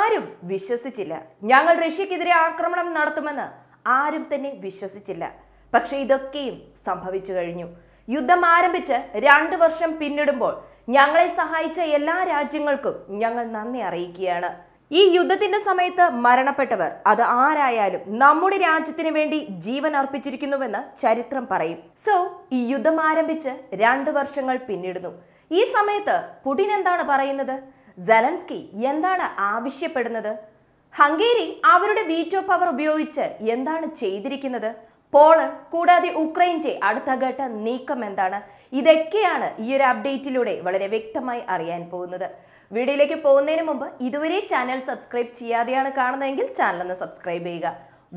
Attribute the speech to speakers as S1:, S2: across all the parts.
S1: ആരും വിശ്വസിച്ചില്ല ഞങ്ങൾ റഷ്യക്കെതിരെ ആക്രമണം നടത്തുമെന്ന് ആരും തന്നെ വിശ്വസിച്ചില്ല പക്ഷേ ഇതൊക്കെയും സംഭവിച്ചു കഴിഞ്ഞു യുദ്ധം ആരംഭിച്ച് രണ്ട് വർഷം പിന്നിടുമ്പോൾ ഞങ്ങളെ സഹായിച്ച എല്ലാ രാജ്യങ്ങൾക്കും ഞങ്ങൾ നന്ദി അറിയിക്കുകയാണ് ഈ യുദ്ധത്തിന്റെ സമയത്ത് മരണപ്പെട്ടവർ അത് ആരായാലും നമ്മുടെ രാജ്യത്തിന് വേണ്ടി ജീവൻ അർപ്പിച്ചിരിക്കുന്നുവെന്ന് ചരിത്രം പറയും സോ ഈ യുദ്ധം ആരംഭിച്ച് രണ്ട് വർഷങ്ങൾ പിന്നിടുന്നു ഈ സമയത്ത് പുടിൻ എന്താണ് പറയുന്നത് സെലൻസ്കി എന്താണ് ആവശ്യപ്പെടുന്നത് ഹംഗേരി അവരുടെ വീറ്റോ പവർ ഉപയോഗിച്ച് എന്താണ് ചെയ്തിരിക്കുന്നത് പോള് കൂടാതെ ഉക്രൈൻ്റെ അടുത്ത ഘട്ട നീക്കം എന്താണ് ഇതൊക്കെയാണ് ഈ ഒരു അപ്ഡേറ്റിലൂടെ വളരെ വ്യക്തമായി അറിയാൻ പോകുന്നത് വീഡിയോയിലേക്ക് പോകുന്നതിന് മുമ്പ് ഇതുവരെ ചാനൽ സബ്സ്ക്രൈബ് ചെയ്യാതെയാണ് കാണുന്നതെങ്കിൽ ചാനൽ ഒന്ന് സബ്സ്ക്രൈബ് ചെയ്യുക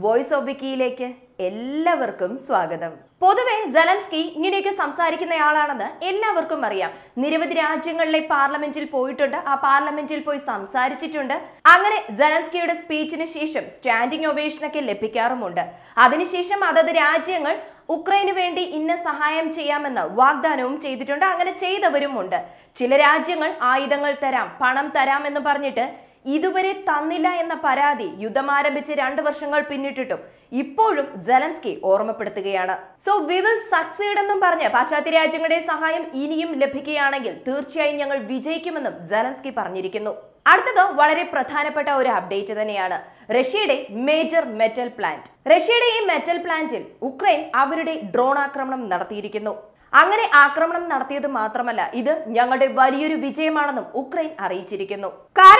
S1: വോയിസ് ഓഫ് വിക്കിയിലേക്ക് എല്ലാവർക്കും സ്വാഗതം പൊതുവെ ജലൻസ്കി ഇങ്ങനെയൊക്കെ സംസാരിക്കുന്നയാളാണെന്ന് എല്ലാവർക്കും അറിയാം നിരവധി രാജ്യങ്ങളിലെ പാർലമെന്റിൽ പോയിട്ടുണ്ട് ആ പാർലമെന്റിൽ പോയി സംസാരിച്ചിട്ടുണ്ട് അങ്ങനെ ജലൻസ്കിയുടെ സ്പീച്ചിന് ശേഷം സ്റ്റാൻഡിംഗ് ഒവേഷനൊക്കെ ലഭിക്കാറുമുണ്ട് അതിനുശേഷം അതത് രാജ്യങ്ങൾ ഉക്രൈന് വേണ്ടി ഇന്ന സഹായം ചെയ്യാമെന്ന് വാഗ്ദാനവും ചെയ്തിട്ടുണ്ട് അങ്ങനെ ചെയ്തവരും ഉണ്ട് ചില രാജ്യങ്ങൾ ആയുധങ്ങൾ തരാം പണം തരാം എന്ന് പറഞ്ഞിട്ട് ഇതുവരെ തന്നില്ല എന്ന പരാതി യുദ്ധം ആരംഭിച്ച് രണ്ട് വർഷങ്ങൾ പിന്നിട്ടിട്ടും ഇപ്പോഴും ജലൻസ്കി ഓർമ്മപ്പെടുത്തുകയാണ് സോ വി വിൽ സക്സീഡ് എന്നും പറഞ്ഞ് പാശ്ചാത്യ രാജ്യങ്ങളുടെ സഹായം ഇനിയും ലഭിക്കുകയാണെങ്കിൽ തീർച്ചയായും ഞങ്ങൾ വിജയിക്കുമെന്നും ജലൻസ്കി പറഞ്ഞിരിക്കുന്നു അടുത്തത് വളരെ പ്രധാനപ്പെട്ട ഒരു അപ്ഡേറ്റ് തന്നെയാണ് റഷ്യയുടെ മേജർ മെറ്റൽ പ്ലാന്റ് റഷ്യയുടെ ഈ മെറ്റൽ പ്ലാന്റിൽ ഉക്രൈൻ അവരുടെ ഡ്രോൺ ആക്രമണം നടത്തിയിരിക്കുന്നു അങ്ങനെ ആക്രമണം നടത്തിയത് മാത്രമല്ല ഇത് ഞങ്ങളുടെ വലിയൊരു വിജയമാണെന്നും ഉക്രൈൻ അറിയിച്ചിരിക്കുന്നു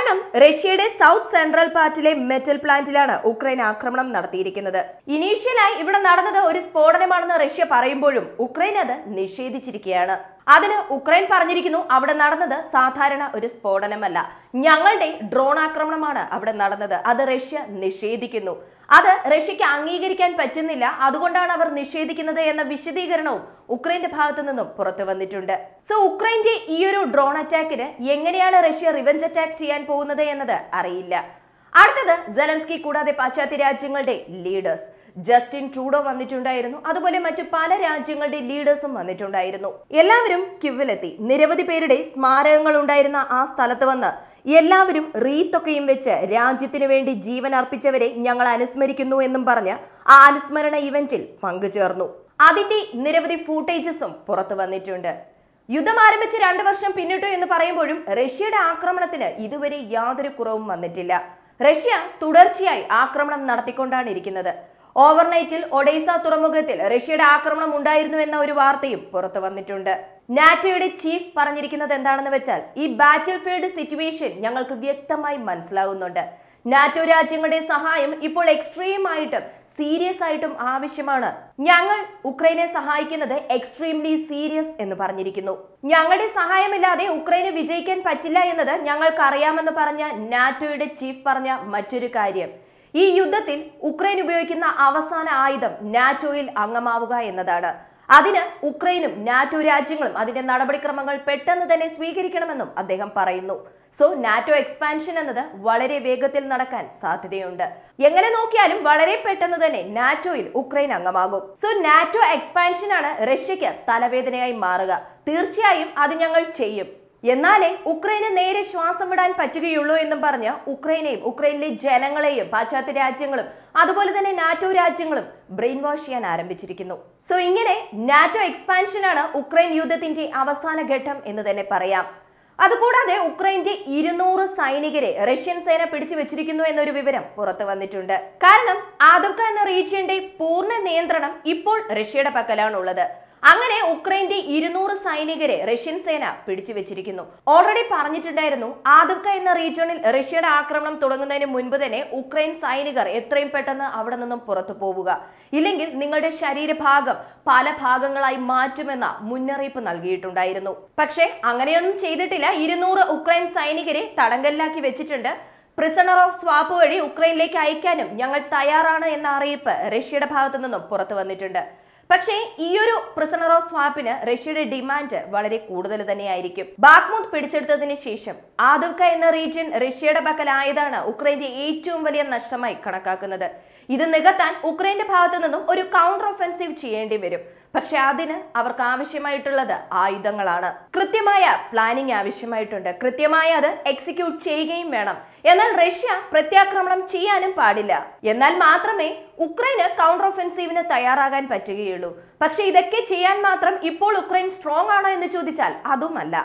S1: കാരണം റഷ്യയുടെ സൗത്ത് സെൻട്രൽ പാർട്ടിലെ മെറ്റൽ പ്ലാന്റിലാണ് ഉക്രൈൻ ആക്രമണം നടത്തിയിരിക്കുന്നത് ഇനീഷ്യലായി ഇവിടെ നടന്നത് ഒരു സ്ഫോടനമാണെന്ന് റഷ്യ പറയുമ്പോഴും ഉക്രൈൻ അത് നിഷേധിച്ചിരിക്കുകയാണ് അതിന് ഉക്രൈൻ പറഞ്ഞിരിക്കുന്നു അവിടെ നടന്നത് സാധാരണ ഒരു സ്ഫോടനമല്ല ഞങ്ങളുടെ ഡ്രോൺ ആക്രമണമാണ് അവിടെ നടന്നത് അത് റഷ്യ നിഷേധിക്കുന്നു അത് റഷ്യക്ക് അംഗീകരിക്കാൻ പറ്റുന്നില്ല അതുകൊണ്ടാണ് അവർ നിഷേധിക്കുന്നത് എന്ന വിശദീകരണവും ഉക്രൈന്റെ ഭാഗത്തു നിന്നും പുറത്തു വന്നിട്ടുണ്ട് സോ ഉക്രൈന്റെ ഈ ഒരു ഡ്രോൺ അറ്റാക്കിന് എങ്ങനെയാണ് റഷ്യ റിവഞ്ച് അറ്റാക്ക് ചെയ്യാൻ പോകുന്നത് എന്നത് അറിയില്ല അടുത്തത് ജലൻസ്കി കൂടാതെ പാശ്ചാത്യ രാജ്യങ്ങളുടെ ലീഡേഴ്സ് ജസ്റ്റിൻ ട്രൂഡോ വന്നിട്ടുണ്ടായിരുന്നു അതുപോലെ മറ്റു പല രാജ്യങ്ങളുടെ ലീഡേഴ്സും വന്നിട്ടുണ്ടായിരുന്നു എല്ലാവരും ക്യൂവിലെത്തി നിരവധി പേരുടെ സ്മാരകങ്ങൾ ഉണ്ടായിരുന്ന ആ സ്ഥലത്ത് വന്ന് എല്ലാവരും റീത്തൊക്കെയും വെച്ച് രാജ്യത്തിനു വേണ്ടി ജീവൻ അർപ്പിച്ചവരെ ഞങ്ങൾ അനുസ്മരിക്കുന്നു എന്നും പറഞ്ഞ് ആ അനുസ്മരണ ഇവന്റിൽ പങ്കുചേർന്നു അതിന്റെ നിരവധി ഫൂട്ടേജസും പുറത്തു വന്നിട്ടുണ്ട് യുദ്ധം ആരംഭിച്ച് രണ്ടു വർഷം പിന്നിട്ടു എന്ന് പറയുമ്പോഴും റഷ്യയുടെ ആക്രമണത്തിന് ഇതുവരെ യാതൊരു കുറവും വന്നിട്ടില്ല റഷ്യ തുടർച്ചയായി ആക്രമണം നടത്തിക്കൊണ്ടാണ് ഇരിക്കുന്നത് ഓവർനൈറ്റിൽ ഒഡൈസ തുറമുഖത്തിൽ റഷ്യയുടെ ആക്രമണം ഉണ്ടായിരുന്നു എന്ന ഒരു വാർത്തയും പുറത്തു വന്നിട്ടുണ്ട് നാറ്റോയുടെ ചീഫ് പറഞ്ഞിരിക്കുന്നത് എന്താണെന്ന് വെച്ചാൽ ഈ ബാറ്റിൽ ഫീൽഡ് സിറ്റുവേഷൻ ഞങ്ങൾക്ക് വ്യക്തമായി മനസ്സിലാകുന്നുണ്ട് നാറ്റോ രാജ്യങ്ങളുടെ സഹായം ഇപ്പോൾ എക്സ്ട്രീം ആയിട്ടും സീരിയസ് ആയിട്ടും ആവശ്യമാണ് ഞങ്ങൾ ഉക്രൈനെ സഹായിക്കുന്നത് എക്സ്ട്രീംലി സീരിയസ് എന്ന് പറഞ്ഞിരിക്കുന്നു ഞങ്ങളുടെ സഹായമില്ലാതെ ഉക്രൈന് വിജയിക്കാൻ പറ്റില്ല എന്നത് ഞങ്ങൾക്കറിയാമെന്ന് പറഞ്ഞ നാറ്റോയുടെ ചീഫ് പറഞ്ഞ മറ്റൊരു കാര്യം ഈ യുദ്ധത്തിൽ ഉക്രൈൻ ഉപയോഗിക്കുന്ന അവസാന ആയുധം നാറ്റോയിൽ അംഗമാവുക എന്നതാണ് അതിന് ഉക്രൈനും നാറ്റോ രാജ്യങ്ങളും അതിന്റെ നടപടിക്രമങ്ങൾ പെട്ടെന്ന് തന്നെ സ്വീകരിക്കണമെന്നും അദ്ദേഹം പറയുന്നു സോ നാറ്റോ എക്സ്പാൻഷൻ എന്നത് വളരെ വേഗത്തിൽ നടക്കാൻ സാധ്യതയുണ്ട് എങ്ങനെ നോക്കിയാലും വളരെ പെട്ടെന്ന് തന്നെ നാറ്റോയിൽ ഉക്രൈൻ അംഗമാകും സോ നാറ്റോ എക്സ്പാൻഷൻ ആണ് റഷ്യക്ക് തലവേദനയായി മാറുക തീർച്ചയായും അത് ഞങ്ങൾ ചെയ്യും എന്നാലേ ഉക്രൈന് നേരെ ശ്വാസം വിടാൻ പറ്റുകയുള്ളൂ എന്നും പറഞ്ഞ് ഉക്രൈനെയും ഉക്രൈനിലെ ജനങ്ങളെയും പാശ്ചാത്യ രാജ്യങ്ങളും അതുപോലെ തന്നെ നാറ്റോ രാജ്യങ്ങളും ബ്രെയിൻ വാഷ് ചെയ്യാൻ ആരംഭിച്ചിരിക്കുന്നു സോ ഇങ്ങനെ നാറ്റോ എക്സ്പാൻഷൻ ആണ് ഉക്രൈൻ യുദ്ധത്തിന്റെ അവസാന ഘട്ടം എന്ന് തന്നെ പറയാം അതുകൂടാതെ ഉക്രൈന്റെ ഇരുന്നൂറ് സൈനികരെ റഷ്യൻ സേന പിടിച്ചു വെച്ചിരിക്കുന്നു എന്നൊരു വിവരം പുറത്തു വന്നിട്ടുണ്ട് കാരണം ആദംക എന്ന റീജിയന്റെ പൂർണ്ണ നിയന്ത്രണം ഇപ്പോൾ റഷ്യയുടെ പക്കലാണുള്ളത് അങ്ങനെ ഉക്രൈന്റെ ഇരുന്നൂറ് സൈനികരെ റഷ്യൻ സേന പിടിച്ചു വെച്ചിരിക്കുന്നു ഓൾറെഡി പറഞ്ഞിട്ടുണ്ടായിരുന്നു ആദുക്ക എന്ന റീജിയണിൽ റഷ്യയുടെ ആക്രമണം തുടങ്ങുന്നതിന് മുൻപ് തന്നെ ഉക്രൈൻ സൈനികർ എത്രയും പെട്ടെന്ന് അവിടെ നിന്നും പുറത്തു പോവുക ഇല്ലെങ്കിൽ നിങ്ങളുടെ ശരീരഭാഗം പല ഭാഗങ്ങളായി മാറ്റുമെന്ന മുന്നറിയിപ്പ് നൽകിയിട്ടുണ്ടായിരുന്നു പക്ഷേ അങ്ങനെയൊന്നും ചെയ്തിട്ടില്ല ഇരുന്നൂറ് ഉക്രൈൻ സൈനികരെ തടങ്കലിലാക്കി വെച്ചിട്ടുണ്ട് പ്രിസണർ ഓഫ് സ്വാപ്പ് വഴി ഉക്രൈനിലേക്ക് അയക്കാനും ഞങ്ങൾ തയ്യാറാണ് എന്ന അറിയിപ്പ് റഷ്യയുടെ ഭാഗത്തു നിന്നും പുറത്തു വന്നിട്ടുണ്ട് പക്ഷേ ഈ ഒരു പ്രിസണർ ഓഫ് സ്വാപ്പിന് റഷ്യയുടെ ഡിമാൻഡ് വളരെ കൂടുതൽ തന്നെയായിരിക്കും ബാഗ്മുദ് പിടിച്ചെടുത്തതിന് ശേഷം ആദുക്ക എന്ന റീജിയൻ റഷ്യയുടെ പക്കലായതാണ് ഉക്രൈന്റെ ഏറ്റവും വലിയ നഷ്ടമായി കണക്കാക്കുന്നത് ഇത് നികത്താൻ ഉക്രൈന്റെ ഭാഗത്തു നിന്നും ഒരു കൗണ്ടർ ഒഫൻസീവ് ചെയ്യേണ്ടി വരും പക്ഷെ അതിന് അവർക്ക് ആവശ്യമായിട്ടുള്ളത് ആയുധങ്ങളാണ് കൃത്യമായ പ്ലാനിംഗ് ആവശ്യമായിട്ടുണ്ട് കൃത്യമായി അത് എക്സിക്യൂട്ട് ചെയ്യുകയും വേണം എന്നാൽ റഷ്യ പ്രത്യാക്രമണം ചെയ്യാനും പാടില്ല എന്നാൽ മാത്രമേ ഉക്രൈന് കൗണ്ടർ ഒഫെൻസീവിന് തയ്യാറാകാൻ പറ്റുകയുള്ളൂ പക്ഷെ ഇതൊക്കെ ചെയ്യാൻ മാത്രം ഇപ്പോൾ ഉക്രൈൻ സ്ട്രോങ് ആണോ എന്ന് ചോദിച്ചാൽ അതുമല്ല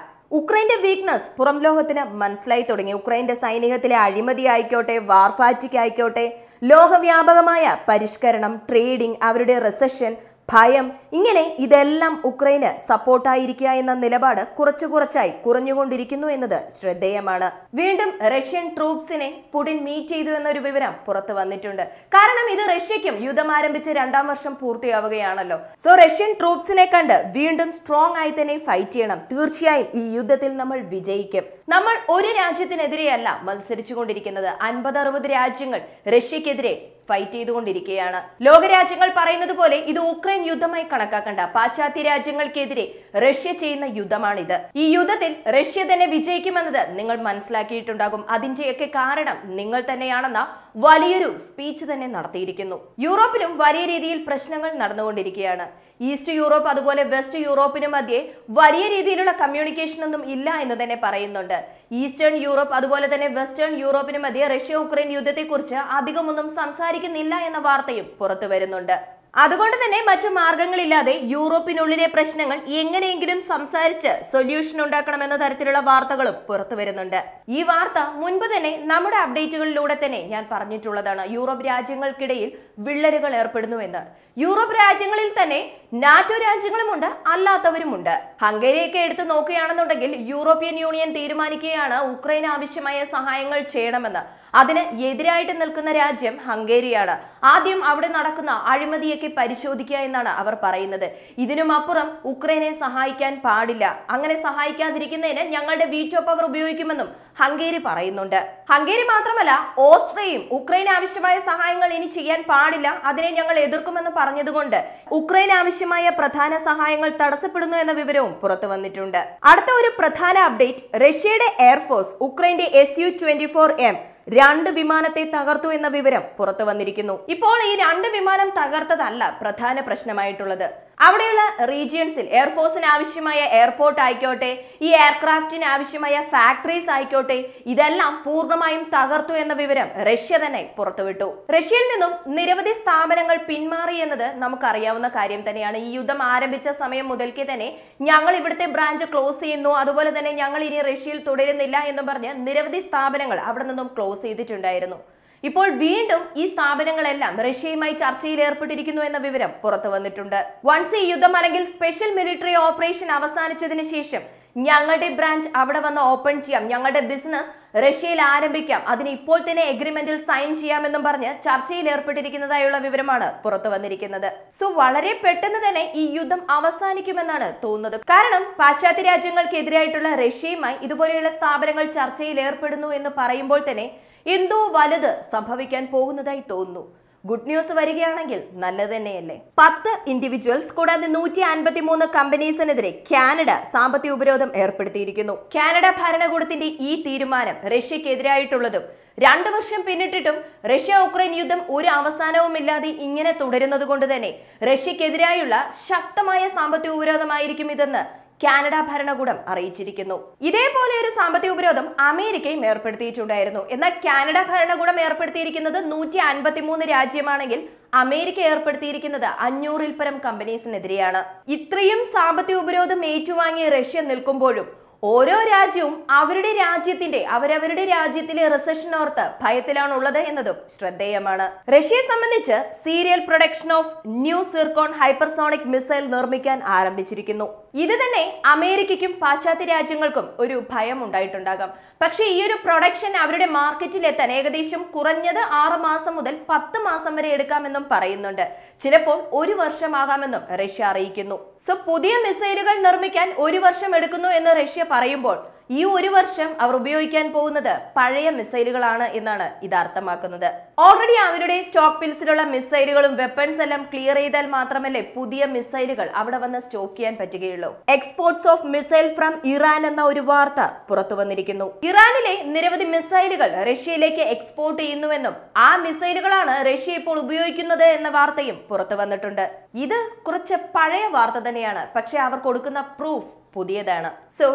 S1: ഉക്രൈന്റെ വീക്ക്നെസ് പുറം ലോകത്തിന് മനസ്സിലായി തുടങ്ങി ഉക്രൈന്റെ സൈനികത്തിലെ അഴിമതി ആയിക്കോട്ടെ വാർഫാറ്റിക് ആയിക്കോട്ടെ ലോകവ്യാപകമായ പരിഷ്കരണം ട്രേഡിംഗ് അവരുടെ റിസഷൻ ഭയം ഇങ്ങനെ ഇതെല്ലാം ഉക്രൈന് സപ്പോർട്ടായിരിക്കുക എന്ന നിലപാട് കുറച്ചു കുറച്ചായി കുറഞ്ഞുകൊണ്ടിരിക്കുന്നു എന്നത് ശ്രദ്ധേയമാണ് വീണ്ടും റഷ്യൻ ട്രൂപ്സിനെ പുടിൻ മീറ്റ് ചെയ്തു എന്നൊരു വിവരം പുറത്തു വന്നിട്ടുണ്ട് കാരണം ഇത് റഷ്യയ്ക്കും യുദ്ധം ആരംഭിച്ച് രണ്ടാം വർഷം പൂർത്തിയാവുകയാണല്ലോ സോ റഷ്യൻ ട്രൂപ്സിനെ കണ്ട് വീണ്ടും സ്ട്രോങ് ആയി തന്നെ ഫൈറ്റ് ചെയ്യണം തീർച്ചയായും ഈ യുദ്ധത്തിൽ നമ്മൾ വിജയിക്കും നമ്മൾ ഒരു രാജ്യത്തിനെതിരെയല്ല മത്സരിച്ചുകൊണ്ടിരിക്കുന്നത് അൻപത് അറുപത് രാജ്യങ്ങൾ റഷ്യക്കെതിരെ ഫൈറ്റ് ചെയ്തുകൊണ്ടിരിക്കുകയാണ് ലോകരാജ്യങ്ങൾ പറയുന്നത് പോലെ ഇത് ഉക്രൈൻ യുദ്ധമായി കണക്കാക്കണ്ട പാശ്ചാത്യ രാജ്യങ്ങൾക്കെതിരെ റഷ്യ ചെയ്യുന്ന യുദ്ധമാണിത് ഈ യുദ്ധത്തിൽ റഷ്യ തന്നെ വിജയിക്കുമെന്നത് നിങ്ങൾ മനസ്സിലാക്കിയിട്ടുണ്ടാകും അതിന്റെയൊക്കെ കാരണം നിങ്ങൾ തന്നെയാണെന്ന വലിയൊരു സ്പീച്ച് തന്നെ നടത്തിയിരിക്കുന്നു യൂറോപ്പിലും വലിയ രീതിയിൽ പ്രശ്നങ്ങൾ നടന്നുകൊണ്ടിരിക്കുകയാണ് ഈസ്റ്റ് യൂറോപ്പ് അതുപോലെ വെസ്റ്റ് യൂറോപ്പിന് മധ്യേ വലിയ രീതിയിലുള്ള കമ്മ്യൂണിക്കേഷൻ ഒന്നും ഇല്ല എന്ന് തന്നെ പറയുന്നുണ്ട് ഈസ്റ്റേൺ യൂറോപ്പ് അതുപോലെ തന്നെ വെസ്റ്റേൺ യൂറോപ്പിന് മധ്യേ റഷ്യ ഉക്രൈൻ യുദ്ധത്തെക്കുറിച്ച് അധികമൊന്നും സംസാരിക്കുന്നില്ല എന്ന വാർത്തയും പുറത്തു വരുന്നുണ്ട് അതുകൊണ്ട് തന്നെ മറ്റു മാർഗങ്ങളില്ലാതെ യൂറോപ്പിനുള്ളിലെ പ്രശ്നങ്ങൾ എങ്ങനെയെങ്കിലും സംസാരിച്ച് സൊല്യൂഷൻ ഉണ്ടാക്കണമെന്ന തരത്തിലുള്ള വാർത്തകളും പുറത്തു വരുന്നുണ്ട് ഈ വാർത്ത മുൻപ് തന്നെ നമ്മുടെ അപ്ഡേറ്റുകളിലൂടെ തന്നെ ഞാൻ പറഞ്ഞിട്ടുള്ളതാണ് യൂറോപ്പ് രാജ്യങ്ങൾക്കിടയിൽ വിള്ളലുകൾ ഏർപ്പെടുന്നുവെന്ന് യൂറോപ്പ് രാജ്യങ്ങളിൽ തന്നെ നാറ്റോ രാജ്യങ്ങളുമുണ്ട് അല്ലാത്തവരുമുണ്ട് ഹംഗേരിയൊക്കെ എടുത്തു നോക്കുകയാണെന്നുണ്ടെങ്കിൽ യൂറോപ്യൻ യൂണിയൻ തീരുമാനിക്കുകയാണ് ഉക്രൈൻ ആവശ്യമായ സഹായങ്ങൾ ചെയ്യണമെന്ന് അതിന് എതിരായിട്ട് നിൽക്കുന്ന രാജ്യം ഹംഗേരിയാണ് ആദ്യം അവിടെ നടക്കുന്ന അഴിമതിയൊക്കെ പരിശോധിക്കുക എന്നാണ് അവർ പറയുന്നത് ഇതിനും അപ്പുറം ഉക്രൈനെ സഹായിക്കാൻ പാടില്ല അങ്ങനെ സഹായിക്കാതിരിക്കുന്നതിന് ഞങ്ങളുടെ വീറ്റോ പവർ ഉപയോഗിക്കുമെന്നും ഹംഗേരി പറയുന്നുണ്ട് ഹംഗേരി മാത്രമല്ല ഓസ്ട്രിയയും ഉക്രൈൻ ആവശ്യമായ സഹായങ്ങൾ ഇനി ചെയ്യാൻ പാടില്ല അതിനെ ഞങ്ങൾ എതിർക്കുമെന്ന് പറഞ്ഞതുകൊണ്ട് ഉക്രൈൻ ആവശ്യമായ പ്രധാന സഹായങ്ങൾ തടസ്സപ്പെടുന്നു എന്ന വിവരവും പുറത്തു വന്നിട്ടുണ്ട് അടുത്ത ഒരു പ്രധാന അപ്ഡേറ്റ് റഷ്യയുടെ എയർഫോഴ്സ് ഉക്രൈന്റെ S U twenty four M രണ്ട് വിമാനത്തെ തകർത്തു എന്ന വിവരം പുറത്തു വന്നിരിക്കുന്നു ഇപ്പോൾ ഈ രണ്ട് വിമാനം തകർത്തതല്ല പ്രധാന പ്രശ്നമായിട്ടുള്ളത് അവിടെയുള്ള റീജിയൻസിൽ എയർഫോഴ്സിന് ആവശ്യമായ എയർപോർട്ട് ആയിക്കോട്ടെ ഈ എയർക്രാഫ്റ്റിന് ആവശ്യമായ ഫാക്ടറീസ് ആയിക്കോട്ടെ ഇതെല്ലാം പൂർണ്ണമായും തകർത്തു എന്ന വിവരം റഷ്യ തന്നെ പുറത്തുവിട്ടു റഷ്യയിൽ നിന്നും നിരവധി സ്ഥാപനങ്ങൾ പിന്മാറി എന്നത് നമുക്കറിയാവുന്ന കാര്യം തന്നെയാണ് ഈ യുദ്ധം ആരംഭിച്ച സമയം മുതൽക്കേ തന്നെ ഞങ്ങൾ ഇവിടുത്തെ ബ്രാഞ്ച് ക്ലോസ് ചെയ്യുന്നു അതുപോലെ തന്നെ ഞങ്ങൾ ഇനി റഷ്യയിൽ തുടരുന്നില്ല എന്ന് പറഞ്ഞ് നിരവധി സ്ഥാപനങ്ങൾ അവിടെ നിന്നും ക്ലോസ് ചെയ്തിട്ടുണ്ടായിരുന്നു ഇപ്പോൾ വീണ്ടും ഈ സ്ഥാപനങ്ങളെല്ലാം റഷ്യയുമായി ചർച്ചയിൽ ഏർപ്പെട്ടിരിക്കുന്നു എന്ന വിവരം പുറത്തു വന്നിട്ടുണ്ട് വൺസ് ഈ യുദ്ധം അല്ലെങ്കിൽ സ്പെഷ്യൽ മിലിറ്ററി ഓപ്പറേഷൻ അവസാനിച്ചതിന് ശേഷം ഞങ്ങളുടെ ബ്രാഞ്ച് അവിടെ വന്ന് ഓപ്പൺ ചെയ്യാം ഞങ്ങളുടെ ബിസിനസ് റഷ്യയിൽ ആരംഭിക്കാം അതിന് ഇപ്പോൾ തന്നെ എഗ്രിമെന്റിൽ സൈൻ ചെയ്യാമെന്നും പറഞ്ഞ് ചർച്ചയിൽ ഏർപ്പെട്ടിരിക്കുന്നതായുള്ള വിവരമാണ് പുറത്തു വന്നിരിക്കുന്നത് സോ വളരെ പെട്ടെന്ന് തന്നെ ഈ യുദ്ധം അവസാനിക്കുമെന്നാണ് തോന്നുന്നത് കാരണം പാശ്ചാത്യ രാജ്യങ്ങൾക്കെതിരായിട്ടുള്ള റഷ്യയുമായി ഇതുപോലെയുള്ള സ്ഥാപനങ്ങൾ ചർച്ചയിൽ ഏർപ്പെടുന്നു എന്ന് പറയുമ്പോൾ തന്നെ എന്തോ വലുത് സംഭവിക്കാൻ പോകുന്നതായി തോന്നുന്നു ഗുഡ് ന്യൂസ് വരികയാണെങ്കിൽ നല്ലത് തന്നെയല്ലേ പത്ത് ഇൻഡിവിജ്വൽസ് കൂടാതെ നൂറ്റി അൻപത്തി മൂന്ന് കമ്പനീസിനെതിരെ കാനഡ സാമ്പത്തിക ഉപരോധം ഏർപ്പെടുത്തിയിരിക്കുന്നു കാനഡ ഭരണകൂടത്തിന്റെ ഈ തീരുമാനം റഷ്യക്കെതിരായിട്ടുള്ളതും രണ്ടു വർഷം പിന്നിട്ടിട്ടും റഷ്യ ഉക്രൈൻ യുദ്ധം ഒരു അവസാനവുമില്ലാതെ ഇങ്ങനെ തുടരുന്നത് കൊണ്ട് തന്നെ റഷ്യക്കെതിരായുള്ള ശക്തമായ സാമ്പത്തിക ഉപരോധമായിരിക്കും ഇതെന്ന് കാനഡ ഭരണകൂടം അറിയിച്ചിരിക്കുന്നു ഇതേപോലെ ഒരു സാമ്പത്തിക ഉപരോധം അമേരിക്കയും ഏർപ്പെടുത്തിയിട്ടുണ്ടായിരുന്നു എന്നാൽ കാനഡ ഭരണകൂടം ഏർപ്പെടുത്തിയിരിക്കുന്നത് നൂറ്റി അൻപത്തിമൂന്ന് രാജ്യമാണെങ്കിൽ അമേരിക്ക ഏർപ്പെടുത്തിയിരിക്കുന്നത് അഞ്ഞൂറിൽ പരം കമ്പനീസിനെതിരെയാണ് ഇത്രയും സാമ്പത്തിക ഉപരോധം ഏറ്റുവാങ്ങിയ റഷ്യ നിൽക്കുമ്പോഴും ഓരോ രാജ്യവും അവരുടെ രാജ്യത്തിന്റെ അവരവരുടെ രാജ്യത്തിലെ റിസഷൻ ഓർത്ത് ഭയത്തിലാണ് എന്നതും ശ്രദ്ധേയമാണ് റഷ്യയെ സംബന്ധിച്ച് serial production of new Zircon hypersonic missile നിർമ്മിക്കാൻ ആരംഭിച്ചിരിക്കുന്നു ഇത് തന്നെ അമേരിക്കയ്ക്കും പാശ്ചാത്യ രാജ്യങ്ങൾക്കും ഒരു ഭയം ഉണ്ടായിട്ടുണ്ടാകാം പക്ഷേ ഈ ഒരു പ്രൊഡക്ഷൻ അവരുടെ മാർക്കറ്റിൽ എത്താൻ ഏകദേശം കുറഞ്ഞത് ആറ് മാസം മുതൽ പത്ത് മാസം വരെ എടുക്കാമെന്നും പറയുന്നുണ്ട് ചിലപ്പോൾ ഒരു വർഷമാകാമെന്നും റഷ്യ അറിയിക്കുന്നു സോ പുതിയ മിസൈലുകൾ നിർമ്മിക്കാൻ ഒരു വർഷം എടുക്കുന്നു എന്ന് റഷ്യ പറയുമ്പോൾ ഈ ഒരു വർഷം അവർ ഉപയോഗിക്കാൻ പോകുന്നത് പഴയ മിസൈലുകളാണ് എന്നാണ് ഇത് അർത്ഥമാക്കുന്നത് ഓൾറെഡി അവരുടെ സ്റ്റോക്ക് പിൽസിലുള്ള മിസൈലുകളും വെപ്പൺസ് എല്ലാം ക്ലിയർ ചെയ്താൽ മാത്രമല്ലേ പുതിയ മിസൈലുകൾ അവിടെ വന്ന് സ്റ്റോക്ക് ചെയ്യാൻ പറ്റുകയുള്ളൂ exports of missile from Iran എന്ന ഒരു വാർത്ത പുറത്തു വന്നിരിക്കുന്നു ഇറാനിലെ നിരവധി മിസൈലുകൾ റഷ്യയിലേക്ക് എക്സ്പോർട്ട് ചെയ്യുന്നുവെന്നും ആ മിസൈലുകളാണ് റഷ്യ ഇപ്പോൾ ഉപയോഗിക്കുന്നത് എന്ന വാർത്തയും പുറത്തു വന്നിട്ടുണ്ട് ഇത് കുറച്ച് പഴയ വാർത്ത തന്നെയാണ് പക്ഷെ അവർ കൊടുക്കുന്ന പ്രൂഫ് പുതിയതാണ് സോ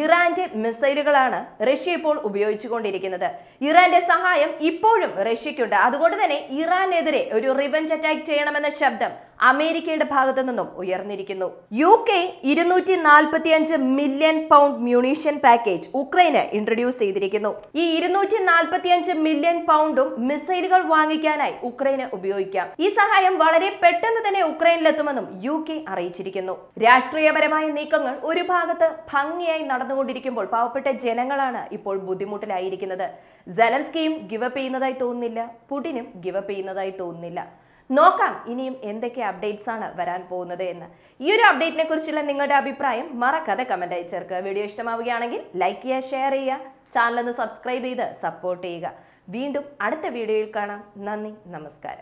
S1: ഇറാന്റെ മിസൈലുകളാണ് റഷ്യ ഇപ്പോൾ ഉപയോഗിച്ചുകൊണ്ടിരിക്കുന്നത് ഇറാന്റെ സഹായം ഇപ്പോഴും റഷ്യക്കുണ്ട് അതുകൊണ്ട് തന്നെ ഇറാനെതിരെ ഒരു റിവഞ്ച് അറ്റാക്ക് ചെയ്യണമെന്ന ശബ്ദം അമേരിക്കയുടെ ഭാഗത്തു നിന്നും ഉയർന്നിരിക്കുന്നു യു കെ ഇരുന്നൂറ്റി അഞ്ച് മില്യൺ പൗണ്ട് മ്യൂണീഷ്യൻ പാക്കേജ് ഉക്രൈന് ഇൻട്രൊഡ്യൂസ് ചെയ്തിരിക്കുന്നു ഈ ഇരുന്നൂറ്റി അഞ്ച് മില്യൺ പൗണ്ടും മിസൈലുകൾ വാങ്ങിക്കാനായി ഉക്രൈന് ഉപയോഗിക്കാം ഈ സഹായം വളരെ പെട്ടെന്ന് തന്നെ ഉക്രൈനിലെത്തുമെന്നും യു കെ അറിയിച്ചിരിക്കുന്നു രാഷ്ട്രീയപരമായ നീക്കങ്ങൾ ഒരു ഭാഗത്ത് ഭംഗിയായി നടന്നുകൊണ്ടിരിക്കുമ്പോൾ പാവപ്പെട്ട ജനങ്ങളാണ് ഇപ്പോൾ ബുദ്ധിമുട്ടിലായിരിക്കുന്നത് ജലൻസ്കിയും ഗിവപ്പ് ചെയ്യുന്നതായി തോന്നുന്നില്ല പുടിനും ഗിവപ്പ് ചെയ്യുന്നതായി തോന്നുന്നില്ല നോക്കാം ഇനിയും എന്തൊക്കെ അപ്ഡേറ്റ്സ് ആണ് വരാൻ പോകുന്നത് എന്ന് ഈ ഒരു അപ്ഡേറ്റിനെ കുറിച്ചുള്ള നിങ്ങളുടെ അഭിപ്രായം മറക്കാതെ കമൻ്റ് ആയി ചേർക്കുക വീഡിയോ ഇഷ്ടമാവുകയാണെങ്കിൽ ലൈക്ക് ചെയ്യുക ഷെയർ ചെയ്യുക ചാനൽ ഒന്ന് സബ്സ്ക്രൈബ് ചെയ്ത് സപ്പോർട്ട് ചെയ്യുക വീണ്ടും അടുത്ത വീഡിയോയിൽ കാണാം നന്ദി നമസ്കാരം